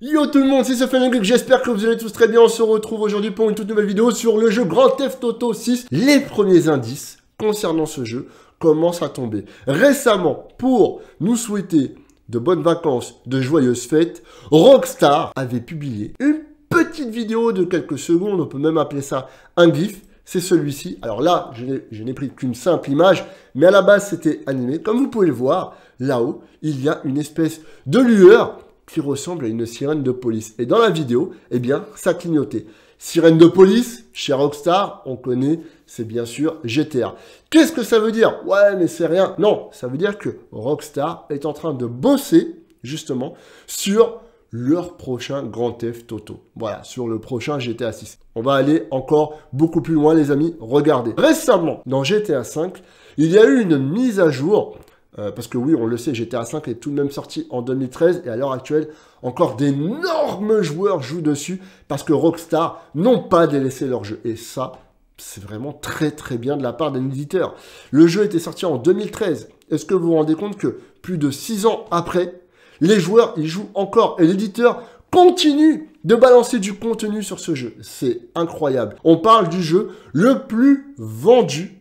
Yo tout le monde, c'est Sofiane Gluck, j'espère que vous allez tous très bien. On se retrouve aujourd'hui pour une toute nouvelle vidéo sur le jeu Grand Theft Auto 6. Les premiers indices concernant ce jeu commencent à tomber. Récemment, pour nous souhaiter de bonnes vacances, de joyeuses fêtes, Rockstar avait publié une petite vidéo de quelques secondes, on peut même appeler ça un GIF, c'est celui-ci. Alors là, je n'ai pris qu'une simple image, mais à la base c'était animé. Comme vous pouvez le voir, là-haut, il y a une espèce de lueur qui ressemble à une sirène de police. Et dans la vidéo, eh bien, ça clignotait. Sirène de police, chez Rockstar, on connaît, c'est bien sûr GTA. Qu'est-ce que ça veut dire Ouais, mais c'est rien. Non, ça veut dire que Rockstar est en train de bosser, justement, sur leur prochain Grand f toto Voilà, sur le prochain GTA 6. On va aller encore beaucoup plus loin, les amis. Regardez. Récemment, dans GTA 5, il y a eu une mise à jour euh, parce que oui, on le sait, GTA V est tout de même sorti en 2013 et à l'heure actuelle, encore d'énormes joueurs jouent dessus parce que Rockstar n'ont pas délaissé leur jeu. Et ça, c'est vraiment très très bien de la part d'un éditeur. Le jeu était sorti en 2013. Est-ce que vous vous rendez compte que plus de 6 ans après, les joueurs y jouent encore et l'éditeur continue de balancer du contenu sur ce jeu C'est incroyable. On parle du jeu le plus vendu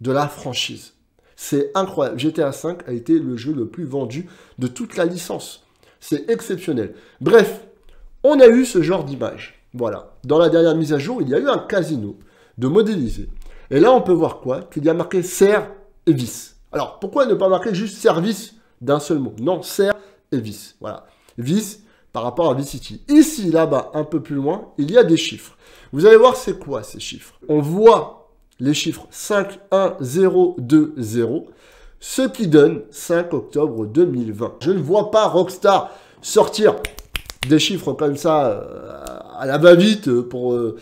de la franchise. C'est incroyable. GTA V a été le jeu le plus vendu de toute la licence. C'est exceptionnel. Bref, on a eu ce genre d'image. Voilà. Dans la dernière mise à jour, il y a eu un casino de modéliser. Et là, on peut voir quoi Qu'il y a marqué serre et vis. Alors, pourquoi ne pas marquer juste service d'un seul mot Non, serre et vis. Voilà. Vis par rapport à City. Ici, là-bas, un peu plus loin, il y a des chiffres. Vous allez voir c'est quoi ces chiffres. On voit les chiffres 5, 1, 0, ce qui donne 5 octobre 2020. Je ne vois pas Rockstar sortir des chiffres comme ça euh, à la va-vite euh, euh,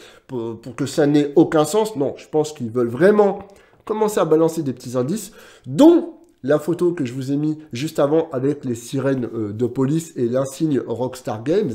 pour, que ça n'ait aucun sens. Non, je pense qu'ils veulent vraiment commencer à balancer des petits indices, dont la photo que je vous ai mise juste avant avec les sirènes de police et l'insigne Rockstar Games.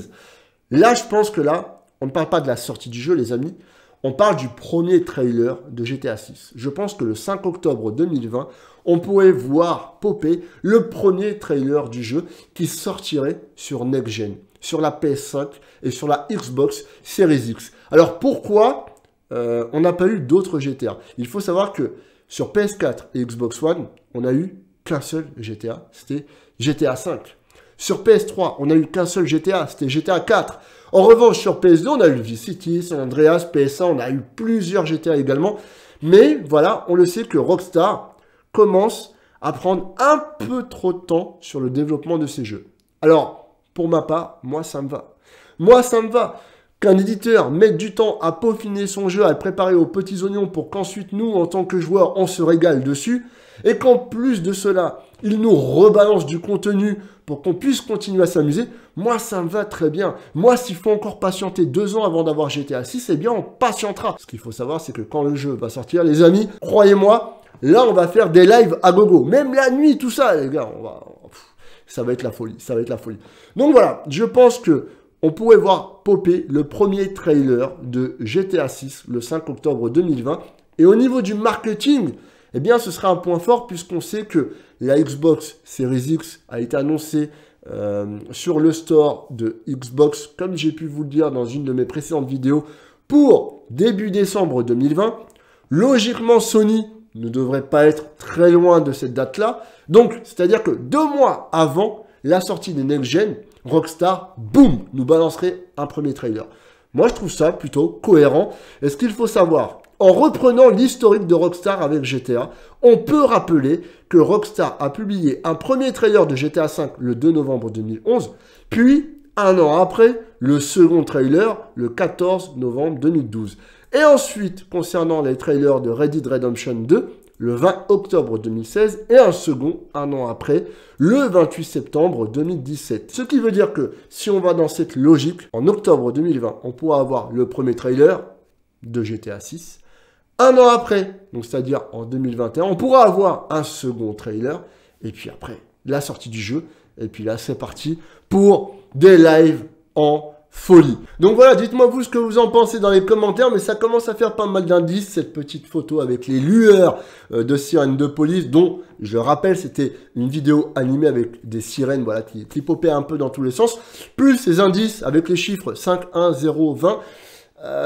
Là, je pense que là, on ne parle pas de la sortie du jeu, les amis on parle du premier trailer de GTA 6. Je pense que le 5 octobre 2020, on pourrait voir popper le premier trailer du jeu qui sortirait sur Next Gen, sur la PS5 et sur la Xbox Series X. Alors pourquoi euh, on n'a pas eu d'autres GTA Il faut savoir que sur PS4 et Xbox One, on a eu qu'un seul GTA, c'était GTA 5. Sur PS3, on n'a eu qu'un seul GTA, c'était GTA 4. En revanche, sur PS2, on a eu Vice City, San Andreas, PS1, on a eu plusieurs GTA également. Mais voilà, on le sait que Rockstar commence à prendre un peu trop de temps sur le développement de ses jeux. Alors, pour ma part, moi ça me va. Moi ça me va qu'un éditeur mette du temps à peaufiner son jeu, à le préparer aux petits oignons pour qu'ensuite nous, en tant que joueurs, on se régale dessus, et qu'en plus de cela, il nous rebalance du contenu pour qu'on puisse continuer à s'amuser, moi ça me va très bien. Moi s'il faut encore patienter deux ans avant d'avoir GTA 6, c'est eh bien on patientera. Ce qu'il faut savoir c'est que quand le jeu va sortir, les amis, croyez-moi, là on va faire des lives à gogo. Même la nuit, tout ça, les gars, on va... ça va être la folie, ça va être la folie. Donc voilà, je pense que on pourrait voir popper le premier trailer de GTA 6 le 5 octobre 2020. Et au niveau du marketing, eh bien, ce sera un point fort puisqu'on sait que la Xbox Series X a été annoncée euh, sur le store de Xbox, comme j'ai pu vous le dire dans une de mes précédentes vidéos, pour début décembre 2020. Logiquement, Sony ne devrait pas être très loin de cette date-là. Donc, c'est-à-dire que deux mois avant la sortie des Next Gen, Rockstar, boum, nous balancerait un premier trailer. Moi, je trouve ça plutôt cohérent. Et ce qu'il faut savoir, en reprenant l'historique de Rockstar avec GTA, on peut rappeler que Rockstar a publié un premier trailer de GTA V le 2 novembre 2011, puis, un an après, le second trailer le 14 novembre 2012. Et ensuite, concernant les trailers de Dead Redemption 2, le 20 octobre 2016 et un second un an après, le 28 septembre 2017. Ce qui veut dire que si on va dans cette logique, en octobre 2020, on pourra avoir le premier trailer de GTA 6. Un an après, donc c'est-à-dire en 2021, on pourra avoir un second trailer et puis après la sortie du jeu. Et puis là, c'est parti pour des lives en folie. Donc voilà, dites-moi vous ce que vous en pensez dans les commentaires, mais ça commence à faire pas mal d'indices, cette petite photo avec les lueurs euh, de sirènes de police, dont, je rappelle, c'était une vidéo animée avec des sirènes, voilà, qui, qui un peu dans tous les sens, plus ces indices avec les chiffres 5, 1, 0, 20,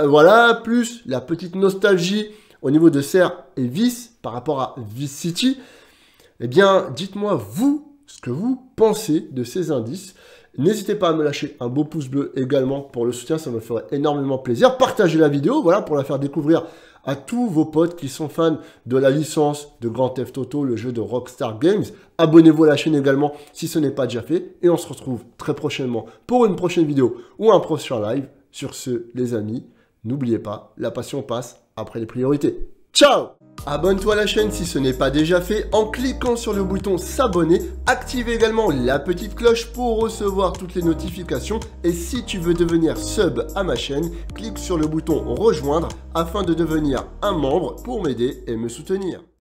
voilà, plus la petite nostalgie au niveau de Serre et Vice par rapport à Vice City, eh bien, dites-moi vous ce que vous pensez de ces indices. N'hésitez pas à me lâcher un beau pouce bleu également pour le soutien, ça me ferait énormément plaisir. Partagez la vidéo, voilà, pour la faire découvrir à tous vos potes qui sont fans de la licence de Grand Theft Auto, le jeu de Rockstar Games. Abonnez-vous à la chaîne également si ce n'est pas déjà fait. Et on se retrouve très prochainement pour une prochaine vidéo ou un prochain live. Sur ce, les amis, n'oubliez pas, la passion passe après les priorités. Ciao Abonne-toi à la chaîne si ce n'est pas déjà fait en cliquant sur le bouton s'abonner. Active également la petite cloche pour recevoir toutes les notifications. Et si tu veux devenir sub à ma chaîne, clique sur le bouton rejoindre afin de devenir un membre pour m'aider et me soutenir.